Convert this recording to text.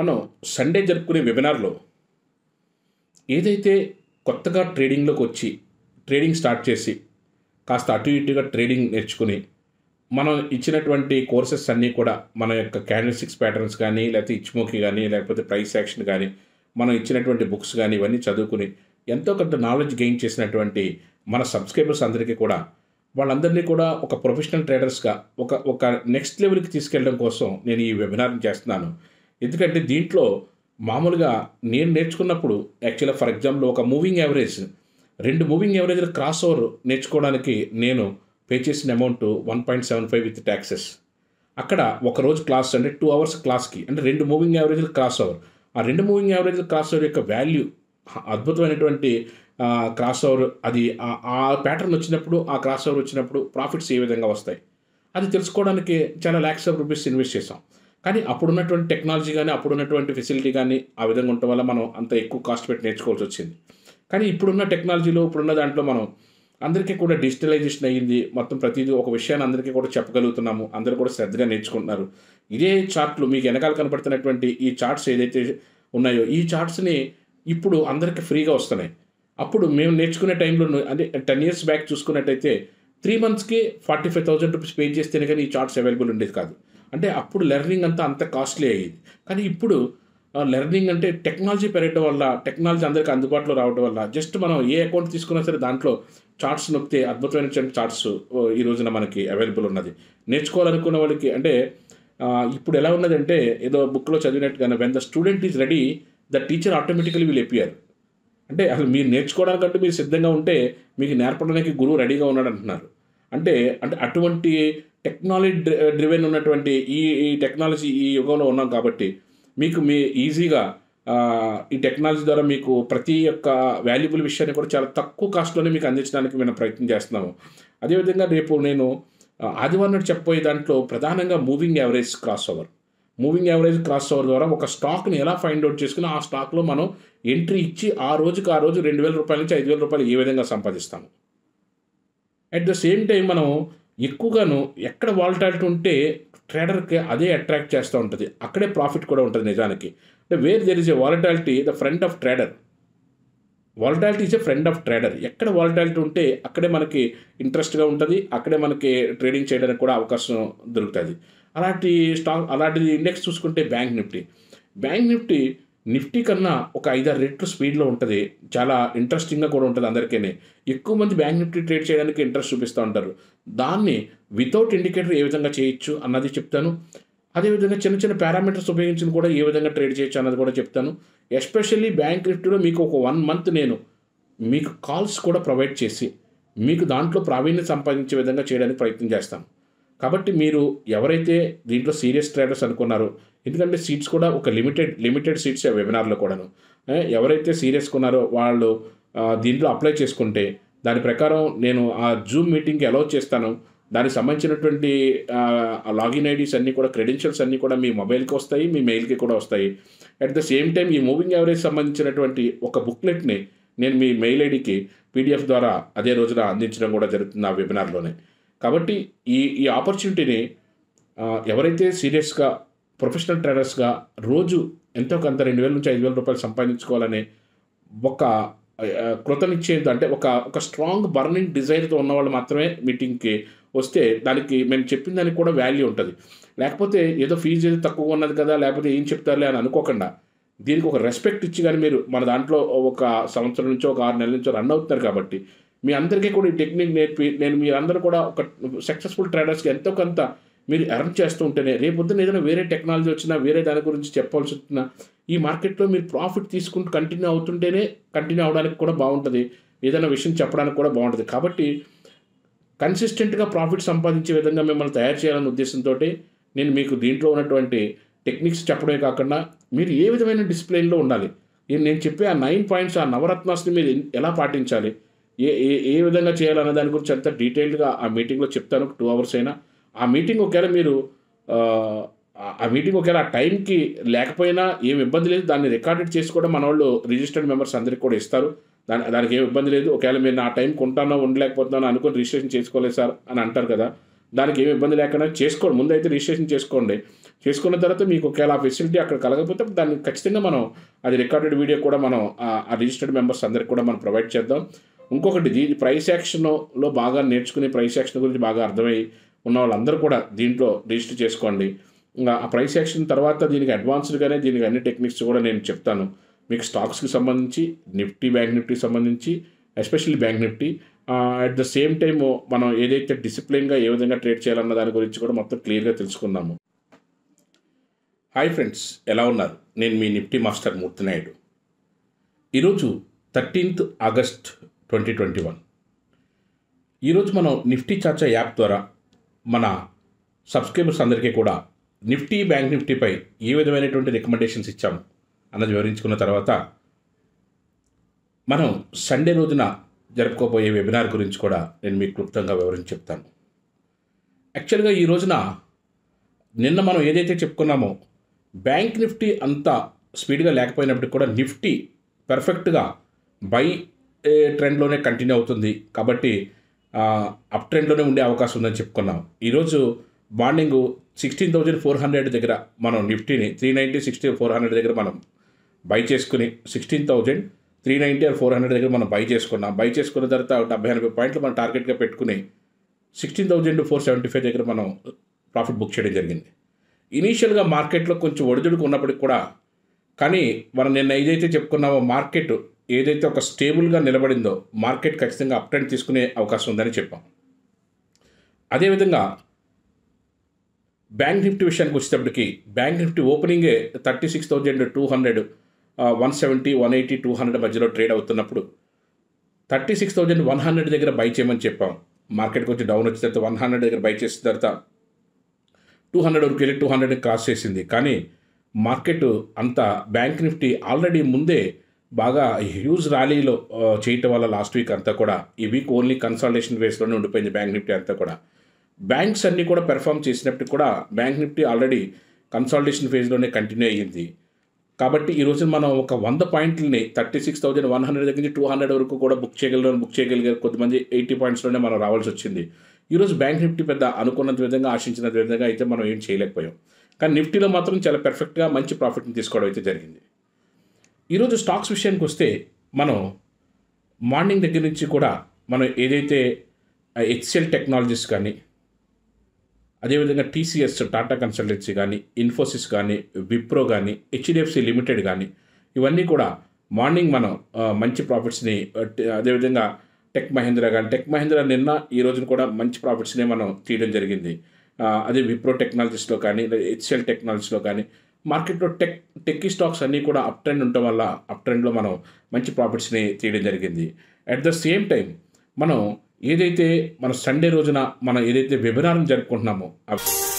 మనం సండే జరుపుకునే వెబినార్లో ఏదైతే కొత్తగా ట్రేడింగ్లోకి వచ్చి ట్రేడింగ్ స్టార్ట్ చేసి కాస్త అటు ఇటుగా ట్రేడింగ్ నేర్చుకుని మనం ఇచ్చినటువంటి కోర్సెస్ అన్నీ కూడా మన యొక్క క్యాండిల్స్టిక్స్ ప్యాటర్న్స్ కానీ లేకపోతే ఇచ్చిమోకి కానీ లేకపోతే ప్రైస్ యాక్షన్ కానీ మనం ఇచ్చినటువంటి బుక్స్ కానీ ఇవన్నీ చదువుకుని ఎంతో కొంత నాలెడ్జ్ గెయిన్ చేసినటువంటి మన సబ్స్క్రైబర్స్ అందరికీ కూడా వాళ్ళందరినీ కూడా ఒక ప్రొఫెషనల్ ట్రేడర్స్గా ఒక ఒక నెక్స్ట్ లెవెల్కి తీసుకెళ్ళడం కోసం నేను ఈ వెబినార్ని చేస్తున్నాను ఎందుకంటే దీంట్లో మామూలుగా నేను నేర్చుకున్నప్పుడు యాక్చువల్గా ఫర్ ఎగ్జాంపుల్ ఒక మూవింగ్ యావరేజ్ రెండు మూవింగ్ యావరేజ్లు క్రాస్ ఓవర్ నేర్చుకోవడానికి నేను పే చేసిన amount one point seven five with taxes అక్కడ ఒక రోజు క్లాస్ అంటే టూ అవర్స్ క్లాస్కి అంటే రెండు మూవింగ్ యావరేజ్లు క్రాస్ ఓవర్ ఆ రెండు మూవింగ్ యావరేజ్ క్రాస్ ఓవర్ యొక్క వాల్యూ అద్భుతమైనటువంటి క్రాస్ ఓవర్ అది ఆ ప్యాటర్న్ వచ్చినప్పుడు ఆ క్రాస్ ఓవర్ వచ్చినప్పుడు ప్రాఫిట్స్ ఏ విధంగా వస్తాయి అది తెలుసుకోవడానికి చాలా ల్యాక్స్ ఆఫ్ రూపీస్ ఇన్వెస్ట్ చేసాం కానీ అప్పుడున్నటువంటి టెక్నాలజీ కానీ అప్పుడున్నటువంటి ఫెసిలిటీ కానీ ఆ విధంగా ఉండటం వల్ల మనం అంత ఎక్కువ కాస్ట్ పెట్టి నేర్చుకోవాల్సి వచ్చింది కానీ ఇప్పుడున్న టెక్నాలజీలో ఇప్పుడున్న దాంట్లో మనం అందరికీ కూడా డిజిటలైజేషన్ అయ్యింది మొత్తం ప్రతిదీ ఒక విషయాన్ని అందరికీ కూడా చెప్పగలుగుతున్నాము అందరూ కూడా శ్రద్ధగా నేర్చుకుంటున్నారు ఇదే చార్ట్లు మీకు వెనకాల కనపడుతున్నటువంటి ఈ చార్ట్స్ ఏదైతే ఉన్నాయో ఈ చార్ట్స్ని ఇప్పుడు అందరికీ ఫ్రీగా వస్తున్నాయి అప్పుడు మేము నేర్చుకునే టైంలో అంటే టెన్ ఇయర్స్ బ్యాక్ చూసుకున్నట్టయితే త్రీ మంత్స్కి forty five thousand rupees pay చేస్తేనే కానీ ఈ చార్ట్స్ అవైలబుల్ ఉండేది కాదు అంటే అప్పుడు లెర్నింగ్ అంతా అంత కాస్ట్లీ అయ్యేది కానీ ఇప్పుడు లెర్నింగ్ అంటే టెక్నాలజీ పెరగడం వల్ల టెక్నాలజీ అందరికీ అందుబాటులో రావడం వల్ల జస్ట్ మనం ఏ అకౌంట్ తీసుకున్నా సరే దాంట్లో చార్ట్స్ నొక్కితే అద్భుతమైన చార్ట్స్ ఈ రోజున మనకి అవైలబుల్ ఉన్నది నేర్చుకోవాలనుకున్న వాళ్ళకి అంటే ఇప్పుడు ఎలా ఉన్నది అంటే ఏదో బుక్లో చదివినట్టుగానే when the student is ready the teacher automatically వీళ్ళు ఎప్పియారు అంటే అసలు మీరు నేర్చుకోవడానికంటే మీరు సిద్ధంగా ఉంటే మీకు నేర్పడానికి గురువు రెడీగా ఉన్నాడు అంటున్నారు అంటే అంటే అటువంటి టెక్నాలజీ డ్రివెన్ uh, ఉన్నటువంటి ఈ ఈ టెక్నాలజీ ఈ యుగంలో ఉన్నాం కాబట్టి మీకు మీ ఈజీగా ఈ టెక్నాలజీ ద్వారా మీకు ప్రతి ఒక్క వాల్యుబుల్ విషయాన్ని కూడా చాలా తక్కువ కాస్ట్లోనే మీకు అందించడానికి మేము ప్రయత్నం చేస్తున్నాము అదేవిధంగా రేపు నేను ఆదివారం నాడు చెప్పబోయే దాంట్లో ప్రధానంగా moving average cross over moving average cross over ద్వారా ఒక స్టాక్ని ఎలా ఫైండ్ అవుట్ చేసుకుని ఆ స్టాక్లో మనం ఎంట్రీ ఇచ్చి ఆ రోజుకి ఆ రోజు రెండు వేల రూపాయల నుంచి ఐదు వేల రూపాయలు ఏ విధంగా సంపాదిస్తాము అట్ ద సేమ్ టైం మనం ఎక్కువగాను ఎక్కడ వాల్టాలిటీ ఉంటే ట్రేడర్కి అదే అట్రాక్ట్ చేస్తూ ఉంటుంది అక్కడే ప్రాఫిట్ కూడా ఉంటుంది నిజానికి అంటే where there is a volatility the friend of trader volatility is a friend of trader ఎక్కడ వాలటాలిటీ ఉంటే అక్కడే మనకి ఇంట్రెస్ట్గా ఉంటుంది అక్కడే మనకి ట్రేడింగ్ చేయడానికి కూడా అవకాశం దొరుకుతుంది అలాంటి స్టాక్ అలాంటిది ఇండెక్స్ చూసుకుంటే బ్యాంక్ నిఫ్టీ బ్యాంక్ నిఫ్టీ నిఫ్టీ కన్నా ఒక ఐదారు రెట్లు స్పీడ్లో ఉంటుంది చాలా ఇంట్రెస్టింగ్గా కూడా ఉంటుంది అందరికీనే ఎక్కువ మంది బ్యాంక్ నిఫ్టీ ట్రేడ్ చేయడానికి ఇంట్రెస్ట్ చూపిస్తూ ఉంటారు దాన్ని వితౌట్ ఇండికేటర్ ఏ విధంగా చేయొచ్చు అన్నది చెప్తాను అదేవిధంగా చిన్న చిన్న పారామీటర్స్ ఉపయోగించి కూడా ఏ విధంగా ట్రేడ్ చేయొచ్చు అన్నది కూడా చెప్తాను ఎస్పెషల్లీ బ్యాంక్ నిఫ్టీలో మీకు ఒక వన్ మంత్ నేను మీకు కాల్స్ కూడా ప్రొవైడ్ చేసి మీకు దాంట్లో ప్రావీణ్యం సంపాదించే విధంగా చేయడానికి ప్రయత్నం చేస్తాను కాబట్టి మీరు ఎవరైతే దీంట్లో సీరియస్ ట్రేడర్స్ అనుకున్నారో ఎందుకంటే సీట్స్ కూడా ఒక లిమిటెడ్ లిమిటెడ్ సీట్స్ వెబినార్లో కూడాను ఎవరైతే సీరియస్ కొన్నారో వాళ్ళు దీంట్లో అప్లై చేసుకుంటే దాని ప్రకారం నేను ఆ జూమ్ మీటింగ్కి అలౌ చేస్తాను దానికి సంబంధించినటువంటి లాగిన్ ఐడీస్ అన్నీ కూడా క్రెడెన్షియల్స్ అన్నీ కూడా మీ మొబైల్కి వస్తాయి మీ మెయిల్కి కూడా వస్తాయి అట్ ద సేమ్ టైం ఈ మూవింగ్ యావరేజ్ సంబంధించినటువంటి ఒక బుక్లెట్ని నేను మీ మెయిల్ ఐడికి పీడిఎఫ్ ద్వారా అదే రోజున అందించడం కూడా జరుగుతుంది ఆ వెబినార్లోనే కాబట్టి ఈ ఈ ఆపర్చునిటీని ఎవరైతే సీరియస్గా ప్రొఫెషనల్ ట్రేడర్స్గా రోజు ఎంతో కొంత రెండు వేల నుంచి ఐదు వేల రూపాయలు సంపాదించుకోవాలనే ఒక కృతనిశ్చయంతో అంటే ఒక ఒక స్ట్రాంగ్ బర్నింగ్ డిజైర్తో ఉన్నవాళ్ళు మాత్రమే మీటింగ్కి వస్తే దానికి మేము చెప్పిన దానికి కూడా వాల్యూ ఉంటుంది లేకపోతే ఏదో ఫీజు ఏదో తక్కువ ఉన్నది కదా లేకపోతే ఏం చెప్తారులే అని అనుకోకుండా దీనికి ఒక రెస్పెక్ట్ ఇచ్చి కానీ మీరు మన దాంట్లో ఒక సంవత్సరం నుంచో ఒక ఆరు నెలల నుంచో రన్ అవుతున్నారు కాబట్టి మీ అందరికీ కూడా ఈ టెక్నిక్ నేర్పి నేను మీ అందరూ కూడా ఒక సక్సెస్ఫుల్ ట్రేడర్స్కి ఎంతో కొంత మీరు ఎర్న్ చేస్తూ ఉంటేనే రేపొద్దున ఏదైనా వేరే టెక్నాలజీ వచ్చినా వేరే దాని గురించి చెప్పాల్సి వచ్చినా ఈ మార్కెట్లో మీరు ప్రాఫిట్ తీసుకుంటూ కంటిన్యూ అవుతుంటేనే కంటిన్యూ అవడానికి కూడా బాగుంటుంది ఏదైనా విషయం చెప్పడానికి కూడా బాగుంటుంది కాబట్టి కన్సిస్టెంట్గా ప్రాఫిట్ సంపాదించే విధంగా మిమ్మల్ని తయారు చేయాలనే ఉద్దేశంతో నేను మీకు దీంట్లో ఉన్నటువంటి టెక్నిక్స్ చెప్పడమే కాకుండా మీరు ఏ విధమైన డిసిప్లిన్లో ఉండాలి నేను చెప్పే ఆ నైన్ పాయింట్స్ ఆ నవరత్నాస్ని మీరు ఎలా పాటించాలి ఏ ఏ ఏ విధంగా చేయాలన్న దాని గురించి అంత డీటెయిల్డ్గా ఆ మీటింగ్లో చెప్తాను టూ అవర్స్ అయినా ఆ మీటింగ్ ఒకవేళ మీరు ఆ మీటింగ్ ఒకవేళ ఆ టైంకి లేకపోయినా ఏమి ఇబ్బంది లేదు దాన్ని రికార్డెడ్ చేసి కూడా మన వాళ్ళు రిజిస్టర్డ్ మెంబర్స్ అందరికి కూడా ఇస్తారు దాని దానికి ఏమి ఇబ్బంది లేదు ఒకవేళ మీరు నా టైంకి ఉంటానో ఉండలేకపోతున్నానో అనుకుని రిజిస్ట్రేషన్ చేసుకోలేదు సార్ అని అంటారు కదా దానికి ఏమి ఇబ్బంది లేకుండా చేసుకోండి ముందు అయితే రిజిస్ట్రేషన్ చేసుకోండి చేసుకున్న తర్వాత మీకు ఒకవేళ ఆ ఫెసిలిటీ అక్కడ కలగకపోతే దాన్ని ఖచ్చితంగా మనం అది రికార్డెడ్ వీడియో కూడా మనం ఆ రిజిస్టర్డ్ మెంబర్స్ అందరికి కూడా మనం ప్రొవైడ్ చేద్దాం ఇంకొకటి దీని ప్రైస్ యాక్షన్లో బాగా నేర్చుకుని ప్రైస్ యాక్షన్ గురించి బాగా అర్థమై ఉన్న వాళ్ళందరూ కూడా దీంట్లో రిజిస్టర్ చేసుకోండి ఇంకా ఆ ప్రైస్ యాక్షన్ తర్వాత దీనికి అడ్వాన్స్డ్గానే దీనికి అన్ని టెక్నిక్స్ కూడా నేను చెప్తాను మీకు స్టాక్స్కి సంబంధించి నిఫ్టీ బ్యాంక్ నిఫ్టీకి సంబంధించి especially bank Nifty at the same time మనం ఏదైతే డిసిప్లిన్గా ఏ విధంగా ట్రేడ్ చేయాలన్న దాని గురించి కూడా మొత్తం క్లియర్గా తెలుసుకుందాము హాయ్ ఫ్రెండ్స్ ఎలా ఉన్నారు నేను మీ నిఫ్టీ మాస్టర్ నాయుడు ఈరోజు thirteenth August twenty twenty one ఈరోజు మనం నిఫ్టీ చర్చ యాప్ ద్వారా మన సబ్స్క్రైబర్స్ అందరికీ కూడా నిఫ్టీ బ్యాంక్ నిఫ్టీపై ఏ విధమైనటువంటి రికమెండేషన్స్ ఇచ్చాము అన్నది వివరించుకున్న తర్వాత మనం సండే రోజున జరుపుకోబోయే వెబినార్ గురించి కూడా నేను మీకు క్లుప్తంగా వివరించి చెప్తాను యాక్చువల్గా ఈ రోజున నిన్న మనం ఏదైతే చెప్పుకున్నామో బ్యాంక్ నిఫ్టీ అంత స్పీడ్గా లేకపోయినప్పటికీ కూడా నిఫ్టీ పర్ఫెక్ట్గా బై ట్రెండ్లోనే కంటిన్యూ అవుతుంది కాబట్టి అప్ ట్రెండ్లోనే ఉండే అవకాశం ఉందని చెప్పుకున్నాం ఈరోజు morning sixteen thousand four hundred దగ్గర మనం నిఫ్టీని three ninety sixty four hundred దగ్గర మనం బై చేసుకుని sixteen thousand three ninety or four hundred దగ్గర మనం బై చేసుకున్నాం బై చేసుకున్న తర్వాత డెబ్బై ఎనభై పాయింట్లు మనం టార్గెట్గా పెట్టుకుని sixteen thousand four seventy five దగ్గర మనం ప్రాఫిట్ బుక్ చేయడం జరిగింది ఇనీషియల్గా మార్కెట్లో కొంచెం ఒడిదుడుకు ఉన్నప్పటికి కూడా కానీ మనం నిన్న ఏదైతే చెప్పుకున్నామో మార్కెట్ ఏదైతే ఒక స్టేబుల్గా నిలబడిందో మార్కెట్ ఖచ్చితంగా అప్ ట్రెండ్ తీసుకునే అవకాశం ఉందని చెప్పాం అదేవిధంగా బ్యాంక్ నిఫ్టీ విషయానికి వచ్చేటప్పటికి బ్యాంక్ నిఫ్టీ ఓపెనింగే thirty six thousand two hundred one seventy one eighty two hundred మధ్యలో ట్రేడ్ అవుతున్నప్పుడు thirty six thousand one hundred దగ్గర బై చేయమని చెప్పాం మార్కెట్కి వచ్చి డౌన్ వచ్చిన తర్వాత వన్ హండ్రెడ్ దగ్గర బై చేసిన తర్వాత టూ హండ్రెడ్ వరకు వెళ్ళి టూ హండ్రెడ్ క్రాస్ చేసింది కానీ మార్కెట్ అంతా బ్యాంక్ నిఫ్టీ ఆల్రెడీ ముందే బాగా హ్యూజ్ ర్యాలీలో చేయటం వల్ల లాస్ట్ వీక్ అంతా కూడా ఈ వీక్ ఓన్లీ కన్సల్టేషన్ బేస్లోనే ఉండిపోయింది బ్యాంక్ నిఫ్టీ అంతా కూడా బ్యాంక్స్ అన్నీ కూడా పెర్ఫామ్ చేసినప్పటికీ కూడా బ్యాంక్ నిఫ్టీ ఆల్రెడీ కన్సల్టేషన్ ఫేజ్లోనే కంటిన్యూ అయ్యింది కాబట్టి ఈరోజు మనం ఒక వంద పాయింట్లని thirty six thousand one hundred దగ్గర నుంచి టూ హండ్రెడ్ వరకు కూడా బుక్ చేయగలిగిన బుక్ చేయగలిగారు కొంతమంది ఎయిటీ పాయింట్స్లోనే మనం రావాల్సి వచ్చింది ఈరోజు బ్యాంక్ నిఫ్టీ పెద్ద అనుకున్నంత విధంగా ఆశించిన విధంగా అయితే మనం ఏం చేయలేకపోయాం కానీ నిఫ్టీలో మాత్రం చాలా పెర్ఫెక్ట్గా మంచి ప్రాఫిట్ని తీసుకోవడం అయితే జరిగింది ఈరోజు స్టాక్స్ విషయానికి వస్తే మనం మార్నింగ్ దగ్గర నుంచి కూడా మనం ఏదైతే హెచ్సిఎల్ టెక్నాలజీస్ కానీ అదేవిధంగా టీసీఎస్ టాటా కన్సల్టెన్సీ కానీ ఇన్ఫోసిస్ కానీ విప్రో కానీ హెచ్డిఎఫ్సి లిమిటెడ్ కానీ ఇవన్నీ కూడా మార్నింగ్ మనం మంచి ప్రాఫిట్స్ని అదేవిధంగా టెక్ మహేంద్ర కానీ టెక్ మహేంద్ర నిన్న ఈ రోజున కూడా మంచి ప్రాఫిట్స్ని మనం తీయడం జరిగింది అదే విప్రో టెక్నాలజీస్లో కానీ హెచ్సిఎల్ టెక్నాలజీస్లో కానీ మార్కెట్లో టెక్ టెక్కీ స్టాక్స్ అన్నీ కూడా అప్ ట్రెండ్ ఉండటం వల్ల అప్ ట్రెండ్లో మనం మంచి ప్రాఫిట్స్ని తీయడం జరిగింది అట్ ద సేమ్ టైం మనం ఏదైతే మన సండే రోజున మనం ఏదైతే వెబినార్ని జరుపుకుంటున్నామో